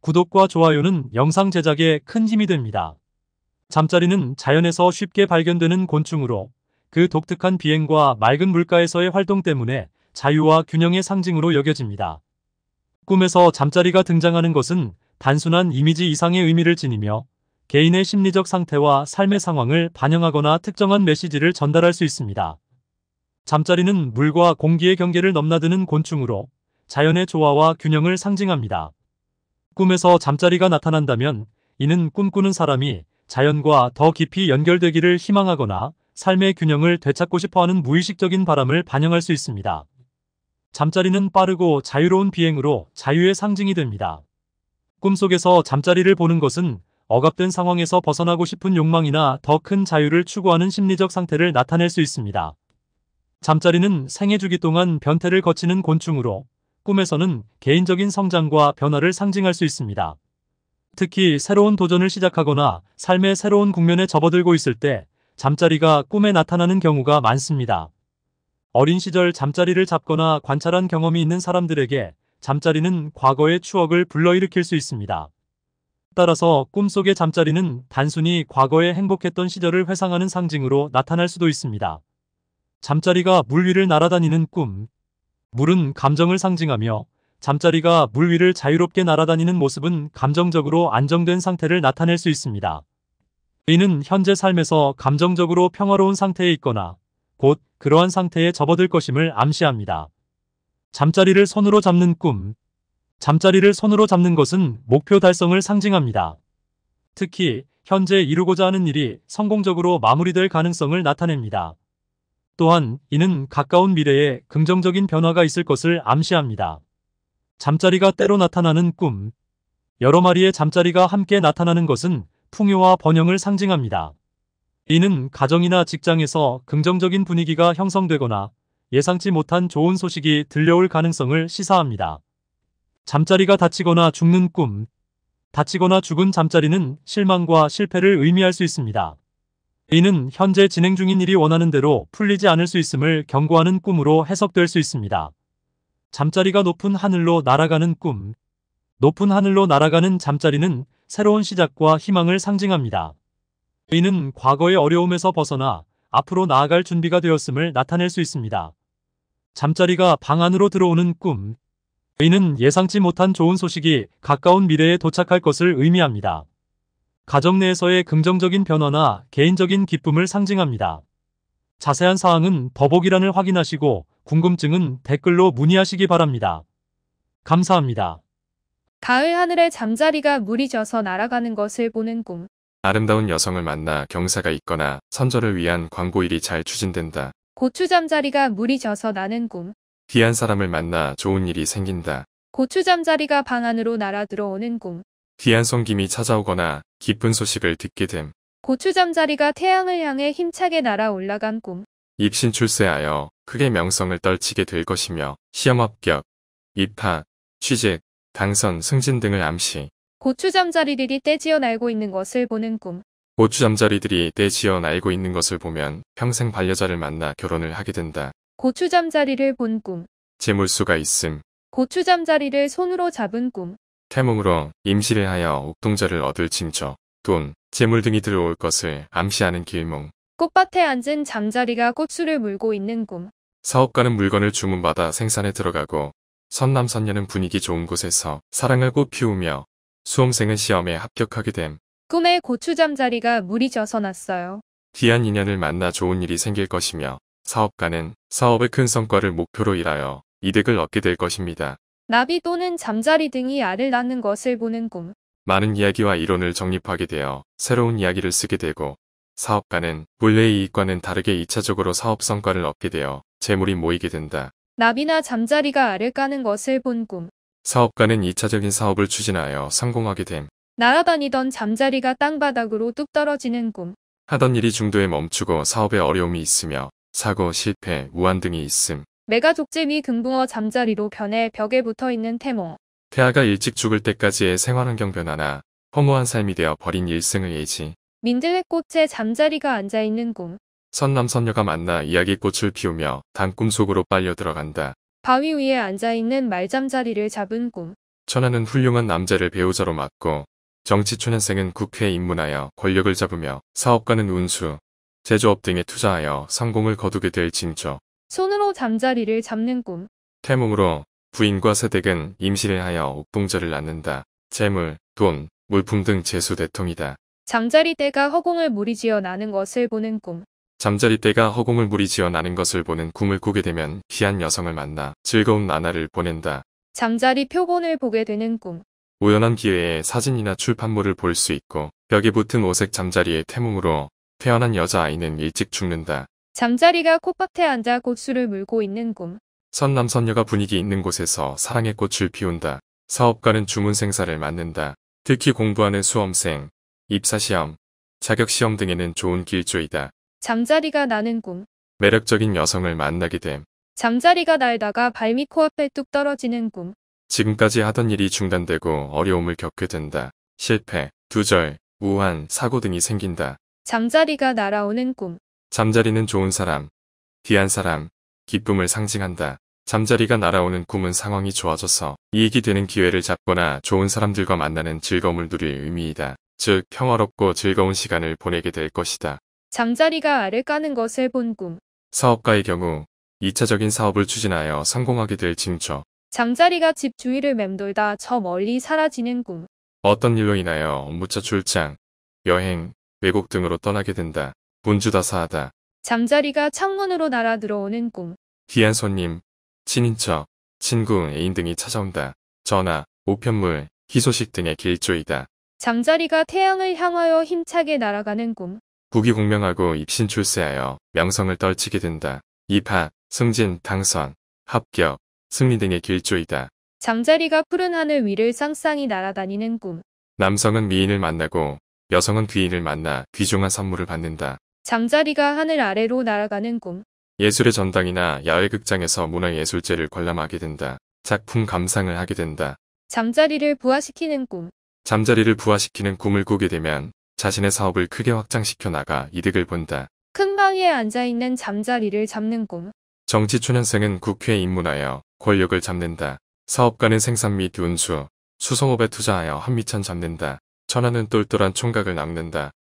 구독과 좋아요는 영상 제작에 큰 힘이 됩니다. 잠자리는 자연에서 쉽게 발견되는 곤충으로 그 독특한 비행과 맑은 물가에서의 활동 때문에 자유와 균형의 상징으로 여겨집니다. 꿈에서 잠자리가 등장하는 것은 단순한 이미지 이상의 의미를 지니며 개인의 심리적 상태와 삶의 상황을 반영하거나 특정한 메시지를 전달할 수 있습니다. 잠자리는 물과 공기의 경계를 넘나드는 곤충으로 자연의 조화와 균형을 상징합니다. 꿈에서 잠자리가 나타난다면 이는 꿈꾸는 사람이 자연과 더 깊이 연결되기를 희망하거나 삶의 균형을 되찾고 싶어하는 무의식적인 바람을 반영할 수 있습니다. 잠자리는 빠르고 자유로운 비행으로 자유의 상징이 됩니다. 꿈속에서 잠자리를 보는 것은 억압된 상황에서 벗어나고 싶은 욕망이나 더 큰 자유를 추구하는 심리적 상태를 나타낼 수 있습니다. 잠자리는 생애 주기 동안 변태를 거치는 곤충으로 꿈에서는 개인적인 성장과 변화를 상징할 수 있습니다. 특히 새로운 도전을 시작하거나 삶의 새로운 국면에 접어들고 있을 때 잠자리가 꿈에 나타나는 경우가 많습니다. 어린 시절 잠자리를 잡거나 관찰한 경험이 있는 사람들에게 잠자리는 과거의 추억을 불러일으킬 수 있습니다. 따라서 꿈속의 잠자리는 단순히 과거에 행복했던 시절을 회상하는 상징으로 나타날 수도 있습니다. 잠자리가 물 위를 날아다니는 꿈, 물은 감정을 상징하며 잠자리가 물 위를 자유롭게 날아다니는 모습은 감정적으로 안정된 상태를 나타낼 수 있습니다. 이는 현재 삶에서 감정적으로 평화로운 상태에 있거나 곧 그러한 상태에 접어들 것임을 암시합니다. 잠자리를 손으로 잡는 꿈 잠자리를 손으로 잡는 것은 목표 달성을 상징합니다. 특히 현재 이루고자 하는 일이 성공적으로 마무리될 가능성을 나타냅니다. 또한 이는 가까운 미래에 긍정적인 변화가 있을 것을 암시합니다. 잠자리가 때로 나타나는 꿈 여러 마리의 잠자리가 함께 나타나는 것은 풍요와 번영을 상징합니다. 이는 가정이나 직장에서 긍정적인 분위기가 형성되거나 예상치 못한 좋은 소식이 들려올 가능성을 시사합니다. 잠자리가 다치거나 죽는 꿈 다치거나 죽은 잠자리는 실망과 실패를 의미할 수 있습니다. 이는 현재 진행 중인 일이 원하는 대로 풀리지 않을 수 있음을 경고하는 꿈으로 해석될 수 있습니다. 잠자리가 높은 하늘로 날아가는 꿈 높은 하늘로 날아가는 잠자리는 새로운 시작과 희망을 상징합니다. 이는 과거의 어려움에서 벗어나 앞으로 나아갈 준비가 되었음을 나타낼 수 있습니다. 잠자리가 방 안으로 들어오는 꿈 이는 예상치 못한 좋은 소식이 가까운 미래에 도착할 것을 의미합니다. 가정 내에서의 긍정적인 변화나 개인적인 기쁨을 상징합니다. 자세한 사항은 더보기란을 확인하시고 궁금증은 댓글로 문의하시기 바랍니다. 감사합니다. 가을 하늘에 잠자리가 물이 져서 날아가는 것을 보는 꿈. 아름다운 여성을 만나 경사가 있거나 선절을 위한 광고일이 잘 추진된다. 고추 잠자리가 물이 져서 나는 꿈. 귀한 사람을 만나 좋은 일이 생긴다. 고추 잠자리가 방 안으로 날아 들어오는 꿈. 귀한 성김이 찾아오거나 기쁜 소식을 듣게 됨. 고추 잠자리가 태양을 향해 힘차게 날아 올라간 꿈. 입신 출세하여 크게 명성을 떨치게 될 것이며 시험 합격, 입하 취직, 당선, 승진 등을 암시. 고추 잠자리들이 떼지어 날고 있는 것을 보는 꿈. 고추 잠자리들이 떼지어 날고 있는 것을 보면 평생 반려자를 만나 결혼을 하게 된다. 고추 잠자리를 본 꿈. 재물수가 있음. 고추 잠자리를 손으로 잡은 꿈. 태몽으로 임시를 하여 옥동자를 얻을 징조, 돈, 재물 등이 들어올 것을 암시하는 길몽. 꽃밭에 앉은 잠자리가 꽃수를 물고 있는 꿈. 사업가는 물건을 주문받아 생산에 들어가고 선남선녀는 분위기 좋은 곳에서 사랑을 꽃 피우며 수험생은 시험에 합격하게 됨. 꿈에 고추 잠자리가 물이 져서 났어요. 귀한 인연을 만나 좋은 일이 생길 것이며 사업가는 사업의 큰 성과를 목표로 일하여 이득을 얻게 될 것입니다. 나비 또는 잠자리 등이 알을 낳는 것을 보는 꿈. 많은 이야기와 이론을 정립하게 되어 새로운 이야기를 쓰게 되고 사업가는 본래의 이익과는 다르게 2차적으로 사업 성과를 얻게 되어 재물이 모이게 된다. 나비나 잠자리가 알을 까는 것을 본 꿈. 사업가는 2차적인 사업을 추진하여 성공하게 됨. 날아다니던 잠자리가 땅바닥으로 뚝 떨어지는 꿈. 하던 일이 중도에 멈추고 사업에 어려움이 있으며 사고, 실패, 우한 등이 있음. 메가족제이 금붕어 잠자리로 변해 벽에 붙어있는 태모 태아가 일찍 죽을 때까지의 생활환경 변화나 허무한 삶이 되어 버린 일생을 예지. 민들레꽃에 잠자리가 앉아있는 꿈. 선남선녀가 만나 이야기꽃을 피우며 단꿈 속으로 빨려 들어간다. 바위 위에 앉아있는 말잠자리를 잡은 꿈. 천하는 훌륭한 남자를 배우자로 맡고 정치초년생은 국회에 입문하여 권력을 잡으며 사업가는 운수, 제조업 등에 투자하여 성공을 거두게 될 징조. 손으로 잠자리를 잡는 꿈. 태몽으로 부인과 새댁은 임신을 하여 옥동자를 낳는다. 재물, 돈, 물품 등 재수 대통이다. 잠자리 때가 허공을 무리지어 나는 것을 보는 꿈. 잠자리 때가 허공을 무리지어 나는 것을 보는 꿈을 꾸게 되면 귀한 여성을 만나 즐거운 나날을 보낸다. 잠자리 표본을 보게 되는 꿈. 우연한 기회에 사진이나 출판물을 볼 수 있고 벽에 붙은 오색 잠자리의 태몽으로 태어난 여자아이는 일찍 죽는다. 잠자리가 콧밭에 앉아 꽃수를 물고 있는 꿈. 선남선녀가 분위기 있는 곳에서 사랑의 꽃을 피운다. 사업가는 주문 생사를 맡는다. 특히 공부하는 수험생, 입사시험, 자격시험 등에는 좋은 길조이다. 잠자리가 나는 꿈. 매력적인 여성을 만나게 됨. 잠자리가 날다가 발밑 코앞에 뚝 떨어지는 꿈. 지금까지 하던 일이 중단되고 어려움을 겪게 된다. 실패, 두절, 우한, 사고 등이 생긴다. 잠자리가 날아오는 꿈. 잠자리는 좋은 사람, 귀한 사람, 기쁨을 상징한다. 잠자리가 날아오는 꿈은 상황이 좋아져서 이익이 되는 기회를 잡거나 좋은 사람들과 만나는 즐거움을 누릴 의미이다. 즉 평화롭고 즐거운 시간을 보내게 될 것이다. 잠자리가 알을 까는 것을 본 꿈. 사업가의 경우 2차적인 사업을 추진하여 성공하게 될 징조. 잠자리가 집 주위를 맴돌다 저 멀리 사라지는 꿈. 어떤 일로 인하여 무차 출장, 여행, 외국 등으로 떠나게 된다. 분주다사하다. 잠자리가 창문으로 날아 들어오는 꿈. 귀한 손님, 친인척, 친구, 애인 등이 찾아온다. 전화, 우편물, 희소식 등의 길조이다. 잠자리가 태양을 향하여 힘차게 날아가는 꿈. 국이 공명하고 입신 출세하여 명성을 떨치게 된다. 입학, 승진, 당선, 합격, 승리 등의 길조이다. 잠자리가 푸른 하늘 위를 쌍쌍이 날아다니는 꿈. 남성은 미인을 만나고 여성은 귀인을 만나 귀중한 선물을 받는다. 잠자리가 하늘 아래로 날아가는 꿈. 예술의 전당이나 야외극장에서 문화예술제를 관람하게 된다. 작품 감상을 하게 된다. 잠자리를 부화시키는 꿈. 잠자리를 부화시키는 꿈을 꾸게 되면 자신의 사업을 크게 확장시켜 나가 이득을 본다. 큰 방에 앉아있는 잠자리를 잡는 꿈. 정치 초년생은 국회에 입문하여 권력을 잡는다. 사업가는 생산 및 운수, 수성업에 투자하여 한미천 잡는다. 천하는 똘똘한 총각을 낚는다.